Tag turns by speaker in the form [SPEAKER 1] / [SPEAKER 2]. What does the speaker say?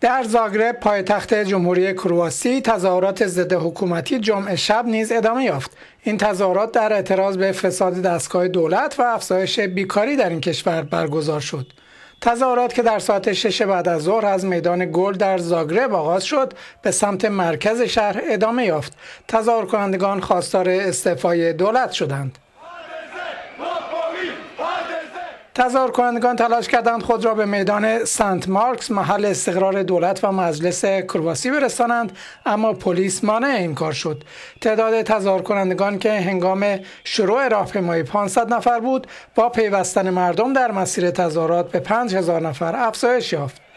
[SPEAKER 1] در زاگرب پایتخت جمهوری کرواسی تظاهرات ضد حکومتی جمعه شب نیز ادامه یافت این تظاهرات در اعتراض به فساد دستگاه دولت و افزایش بیکاری در این کشور برگزار شد تظاهرات که در ساعت شش بعد از ظهر از میدان گل در زاگرب آغاز شد به سمت مرکز شهر ادامه یافت تظاهرکنندگان خواستار استعفای دولت شدند تظاهر کنندگان تلاش کردند خود را به میدان سنت مارکس محل استقرار دولت و مجلس کرواسی برسانند اما پلیس مانع این کار شد تعداد تظاهر کنندگان که هنگام شروع راهپیمایی 500 نفر بود با پیوستن مردم در مسیر تظاهرات به 5000 نفر افزایش یافت